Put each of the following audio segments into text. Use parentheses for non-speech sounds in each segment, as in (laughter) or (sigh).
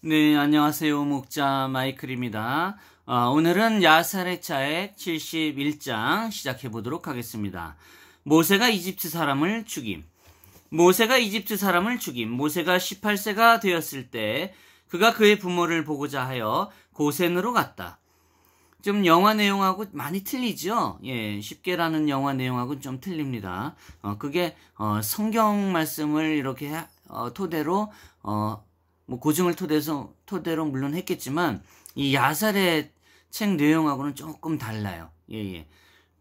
네, 안녕하세요. 목자 마이클입니다. 어, 오늘은 야사레차의 71장 시작해 보도록 하겠습니다. 모세가 이집트 사람을 죽임. 모세가 이집트 사람을 죽임. 모세가 18세가 되었을 때 그가 그의 부모를 보고자 하여 고센으로 갔다. 좀 영화 내용하고 많이 틀리죠? 예, 쉽게라는 영화 내용하고는 좀 틀립니다. 어, 그게 어, 성경 말씀을 이렇게 어, 토대로 어, 뭐 고증을 토대서 토대로 물론 했겠지만 이 야살의 책 내용하고는 조금 달라요. 예, 예.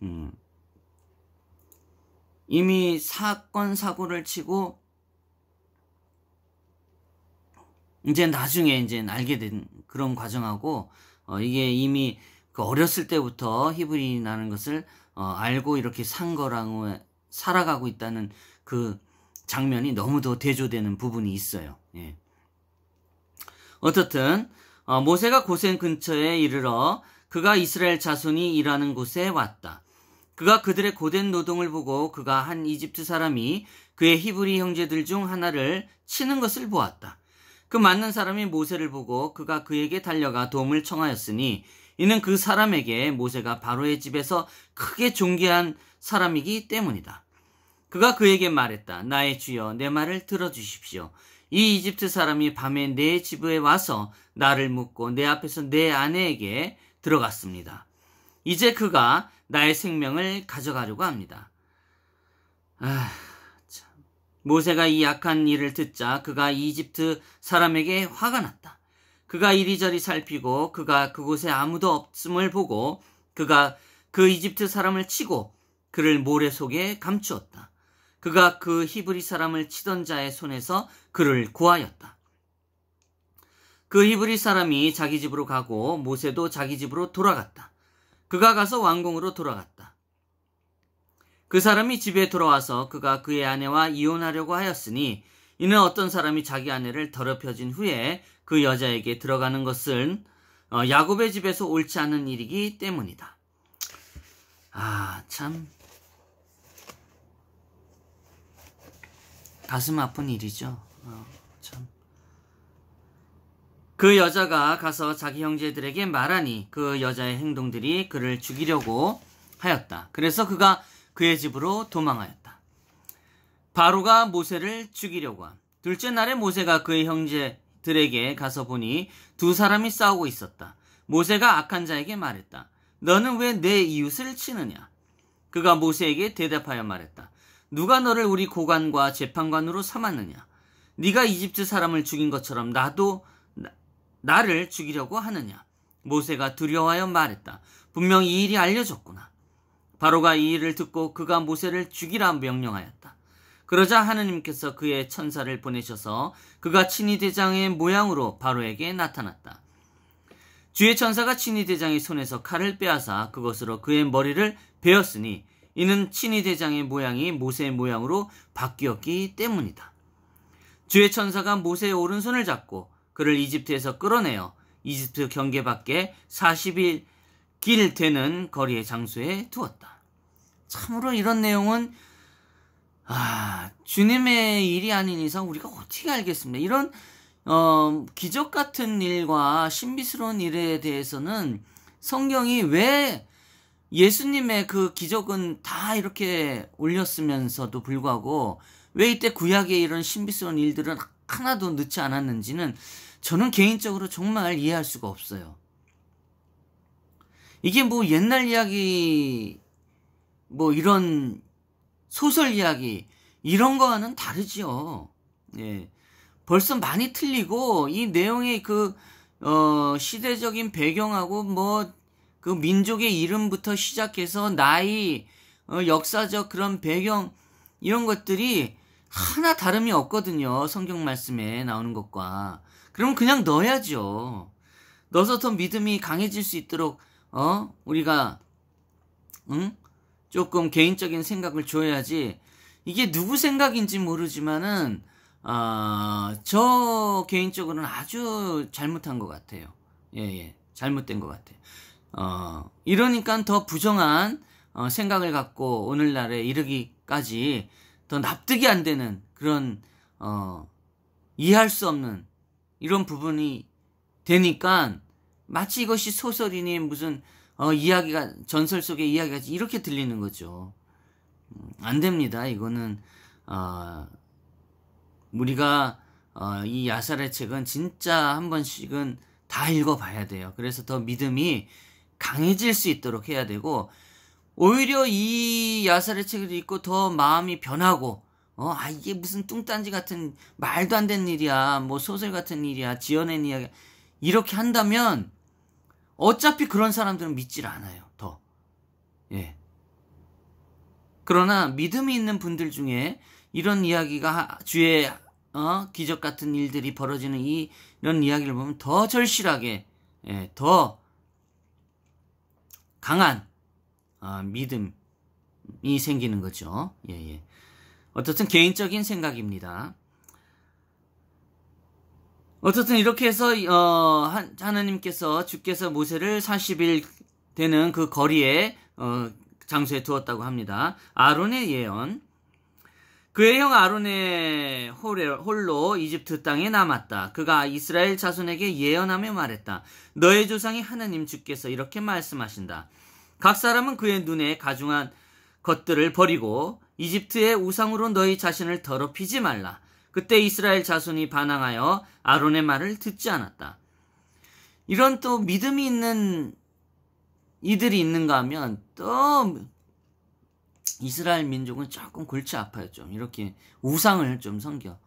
음. 이미 사건 사고를 치고 이제 나중에 이제 알게 된 그런 과정하고 어, 이게 이미 그 어렸을 때부터 히브리라는 것을 어, 알고 이렇게 산 거랑 살아가고 있다는 그 장면이 너무도 대조되는 부분이 있어요. 예. 어떻든 어, 모세가 고센 근처에 이르러 그가 이스라엘 자손이 일하는 곳에 왔다. 그가 그들의 고된 노동을 보고 그가 한 이집트 사람이 그의 히브리 형제들 중 하나를 치는 것을 보았다. 그 맞는 사람이 모세를 보고 그가 그에게 달려가 도움을 청하였으니 이는 그 사람에게 모세가 바로의 집에서 크게 존귀한 사람이기 때문이다. 그가 그에게 말했다. 나의 주여, 내 말을 들어주십시오. 이 이집트 사람이 밤에 내 집에 와서 나를 묻고내 앞에서 내 아내에게 들어갔습니다. 이제 그가 나의 생명을 가져가려고 합니다. 아, 참. 모세가 이 약한 일을 듣자 그가 이집트 사람에게 화가 났다. 그가 이리저리 살피고 그가 그곳에 아무도 없음을 보고 그가 그 이집트 사람을 치고 그를 모래 속에 감추었다. 그가 그 히브리 사람을 치던 자의 손에서 그를 구하였다. 그 히브리 사람이 자기 집으로 가고 모세도 자기 집으로 돌아갔다. 그가 가서 왕궁으로 돌아갔다. 그 사람이 집에 돌아와서 그가 그의 아내와 이혼하려고 하였으니 이는 어떤 사람이 자기 아내를 더럽혀진 후에 그 여자에게 들어가는 것은 어, 야곱의 집에서 옳지 않은 일이기 때문이다. 아, 참 가슴 아픈 일이죠. 어, 참. 그 여자가 가서 자기 형제들에게 말하니 그 여자의 행동들이 그를 죽이려고 하였다. 그래서 그가 그의 집으로 도망하였다. 바로가 모세를 죽이려고 함. 둘째 날에 모세가 그의 형제들에게 가서 보니 두 사람이 싸우고 있었다. 모세가 악한 자에게 말했다. 너는 왜 내 이웃을 치느냐? 그가 모세에게 대답하여 말했다. 누가 너를 우리 고관과 재판관으로 삼았느냐? 네가 이집트 사람을 죽인 것처럼 나도 나, 나를 죽이려고 하느냐? 모세가 두려워하여 말했다. 분명 이 일이 알려졌구나. 바로가 이 일을 듣고 그가 모세를 죽이라 명령하였다. 그러자 하느님께서 그의 천사를 보내셔서 그가 친위 대장의 모양으로 바로에게 나타났다. 주의 천사가 친위 대장의 손에서 칼을 빼앗아 그것으로 그의 머리를 베었으니 이는 친위대장의 모양이 모세의 모양으로 바뀌었기 때문이다. 주의 천사가 모세의 오른손을 잡고 그를 이집트에서 끌어내어 이집트 경계 밖에 40일 길 되는 거리의 장소에 두었다. 참으로 이런 내용은 아, 주님의 일이 아닌 이상 우리가 어떻게 알겠습니까? 이런 어, 기적 같은 일과 신비스러운 일에 대해서는 성경이 왜 예수님의 그 기적은 다 이렇게 올렸으면서도 불구하고 왜 이때 구약의 이런 신비스러운 일들은 하나도 늦지 않았는지는 저는 개인적으로 정말 이해할 수가 없어요. 이게 뭐 옛날 이야기, 뭐 이런 소설 이야기, 이런 거와는 다르지요. 예. 벌써 많이 틀리고, 이 내용의 그, 어, 시대적인 배경하고 뭐그 민족의 이름부터 시작해서 나이, 어, 역사적 그런 배경 이런 것들이 하나 다름이 없거든요. 성경 말씀에 나오는 것과. 그러면 그냥 넣어야죠. 넣어서 더 믿음이 강해질 수 있도록 어? 우리가 응? 조금 개인적인 생각을 줘야지. 이게 누구 생각인지 모르지만은 어, 저 개인적으로는 아주 잘못한 것 같아요. 예, 예. 잘못된 것 같아요. 어, 이러니까 더 부정한 어, 생각을 갖고 오늘날에 이르기까지 더 납득이 안 되는 그런 어, 이해할 수 없는 이런 부분이 되니까 마치 이것이 소설이니 무슨 어, 이야기가 전설 속의 이야기가 이렇게 들리는 거죠. 음, 안 됩니다. 이거는 어, 우리가 어, 이 야살의 책은 진짜 한 번씩은 다 읽어봐야 돼요. 그래서 더 믿음이 강해질 수 있도록 해야 되고 오히려 이 야살의 책을 읽고 더 마음이 변하고 어, 아 이게 무슨 뚱딴지 같은 말도 안 되는 일이야. 뭐 소설 같은 일이야. 지어낸 이야기. 이렇게 한다면 어차피 그런 사람들은 믿질 않아요. 더. 예. 그러나 믿음이 있는 분들 중에 이런 이야기가 주의 어, 기적 같은 일들이 벌어지는 이, 이런 이야기를 보면 더 절실하게 예, 더 강한 아, 믿음이 생기는 거죠. 예, 예. 어쨌든 개인적인 생각입니다. 어쨌든 이렇게 해서 어, 하나님께서 주께서 모세를 40일 되는 그 거리에 어, 장소에 두었다고 합니다. 아론의 예언 그의 형 아론의 홀로 이집트 땅에 남았다. 그가 이스라엘 자손에게 예언하며 말했다. 너의 조상이 하나님 주께서 이렇게 말씀하신다. 각 사람은 그의 눈에 가중한 것들을 버리고 이집트의 우상으로 너희 자신을 더럽히지 말라. 그때 이스라엘 자손이 반항하여 아론의 말을 듣지 않았다. 이런 또 믿음이 있는 이들이 있는가 하면 또 이스라엘 민족은 조금 골치 아파요 좀 이렇게 우상을 좀 섬겨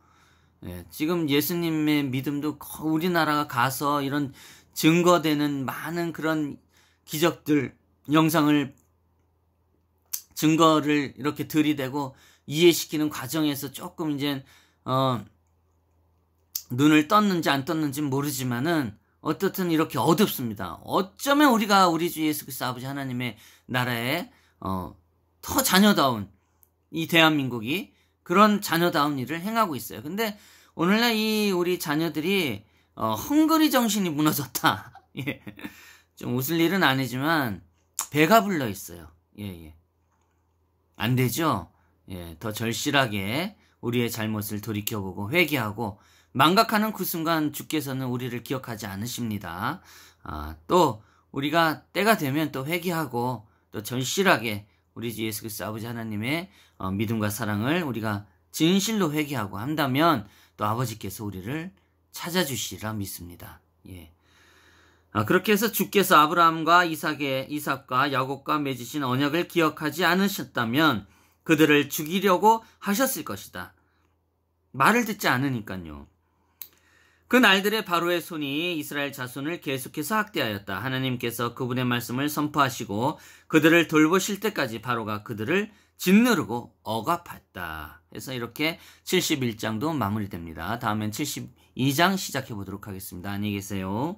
예, 지금 예수님의 믿음도 우리나라가 가서 이런 증거되는 많은 그런 기적들 영상을 증거를 이렇게 들이대고 이해시키는 과정에서 조금 이제 어 눈을 떴는지 안 떴는지 모르지만은 어떻든 이렇게 어둡습니다. 어쩌면 우리가 우리 주 예수 그리스도 아버지 하나님의 나라에 어더 자녀다운 이 대한민국이 그런 자녀다운 일을 행하고 있어요. 근데 오늘날 이 우리 자녀들이 어, 헝그리 정신이 무너졌다. (laughs) 예. 좀 웃을 일은 아니지만 배가 불러 있어요. 예, 예. 안 되죠? 예, 더 절실하게 우리의 잘못을 돌이켜보고 회개하고 망각하는 그 순간 주께서는 우리를 기억하지 않으십니다. 아, 또 우리가 때가 되면 또 회개하고 또 절실하게 우리 주 예수 그리스도 아버지 하나님의 어, 믿음과 사랑을 우리가 진실로 회개하고 한다면 또 아버지께서 우리를 찾아주시라 리 믿습니다. 예. 아, 그렇게 해서 주께서 아브라함과 이삭의 이삭과 야곱과 맺으신 언약을 기억하지 않으셨다면 그들을 죽이려고 하셨을 것이다. 말을 듣지 않으니까요. 그날들의 바로의 손이 이스라엘 자손을 계속해서 학대하였다. 하나님께서 그분의 말씀을 선포하시고 그들을 돌보실 때까지 바로가 그들을 짓누르고 억압했다. 그래서 이렇게 71장도 마무리됩니다. 다음엔 72장 시작해 보도록 하겠습니다. 안녕히 계세요.